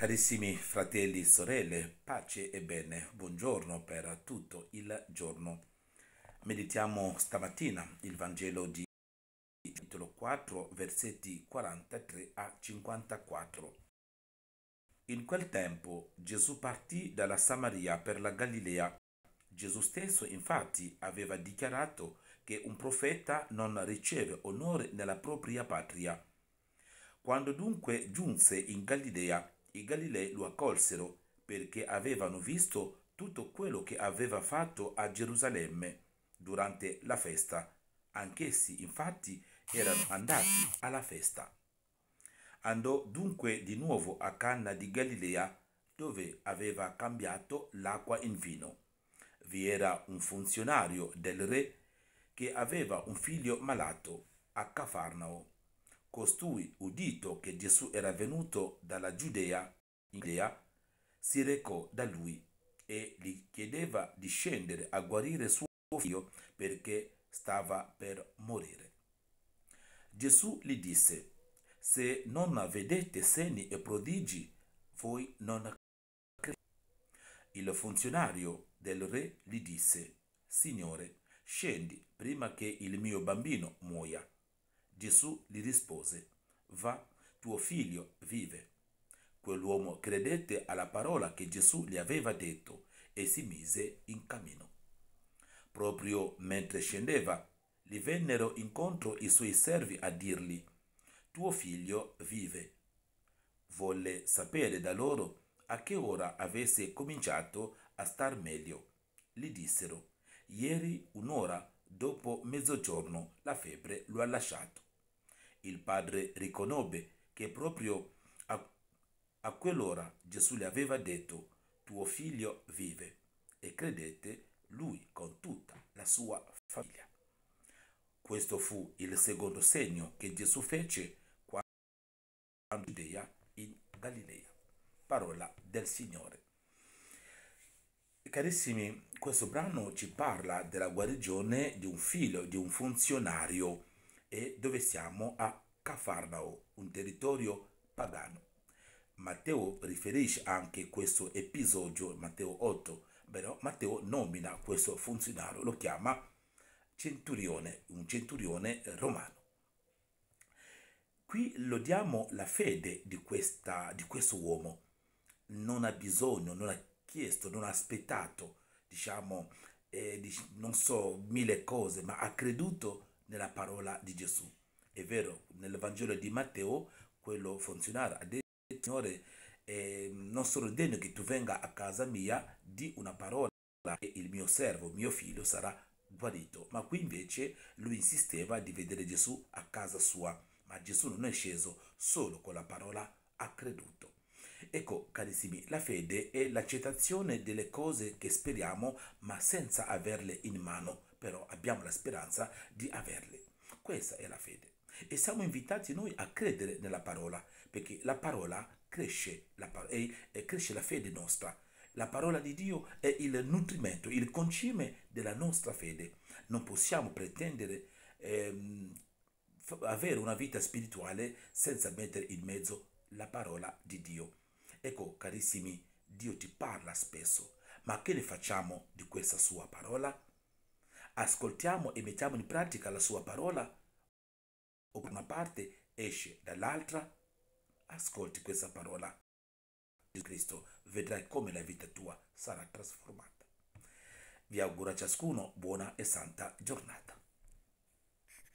Carissimi fratelli e sorelle, pace e bene, buongiorno per tutto il giorno. Meditiamo stamattina il Vangelo di capitolo 4, versetti 43 a 54. In quel tempo Gesù partì dalla Samaria per la Galilea. Gesù stesso infatti aveva dichiarato che un profeta non riceve onore nella propria patria. Quando dunque giunse in Galilea, i Galilei lo accolsero perché avevano visto tutto quello che aveva fatto a Gerusalemme durante la festa. Anch'essi infatti erano andati alla festa. Andò dunque di nuovo a Canna di Galilea dove aveva cambiato l'acqua in vino. Vi era un funzionario del re che aveva un figlio malato a Cafarnao Costui, udito che Gesù era venuto dalla Giudea, in Giudea, si recò da lui e gli chiedeva di scendere a guarire suo figlio perché stava per morire. Gesù gli disse, se non vedete segni e prodigi, voi non credete. Il funzionario del re gli disse, Signore, scendi prima che il mio bambino muoia. Gesù gli rispose, va, tuo figlio vive. Quell'uomo credette alla parola che Gesù gli aveva detto e si mise in cammino. Proprio mentre scendeva, gli vennero incontro i suoi servi a dirgli, tuo figlio vive. Volle sapere da loro a che ora avesse cominciato a star meglio. Gli dissero, ieri un'ora dopo mezzogiorno la febbre lo ha lasciato. Il padre riconobbe che proprio a, a quell'ora Gesù le aveva detto, tuo figlio vive, e credette lui con tutta la sua famiglia. Questo fu il secondo segno che Gesù fece quando Giudea in Galilea. Parola del Signore. Carissimi, questo brano ci parla della guarigione di un figlio, di un funzionario e dove siamo a Cafarnao, un territorio pagano. Matteo riferisce anche questo episodio, Matteo 8, però Matteo nomina questo funzionario, lo chiama centurione, un centurione romano. Qui lodiamo la fede di, questa, di questo uomo, non ha bisogno, non ha chiesto, non ha aspettato, diciamo, eh, non so, mille cose, ma ha creduto nella parola di Gesù. È vero, nel Vangelo di Matteo quello funzionario Ha detto, Signore, eh, non sono degno che tu venga a casa mia di una parola e il mio servo, mio figlio, sarà guarito. Ma qui invece lui insisteva di vedere Gesù a casa sua. Ma Gesù non è sceso solo con la parola ha creduto. Ecco, carissimi, la fede è l'accettazione delle cose che speriamo ma senza averle in mano però abbiamo la speranza di averle. Questa è la fede. E siamo invitati noi a credere nella parola, perché la parola cresce, la, parola, e, e cresce la fede nostra. La parola di Dio è il nutrimento, il concime della nostra fede. Non possiamo pretendere ehm, avere una vita spirituale senza mettere in mezzo la parola di Dio. Ecco, carissimi, Dio ti parla spesso, ma che ne facciamo di questa sua parola? ascoltiamo e mettiamo in pratica la sua parola, o da una parte esce dall'altra, ascolti questa parola di Cristo, vedrai come la vita tua sarà trasformata. Vi auguro a ciascuno buona e santa giornata.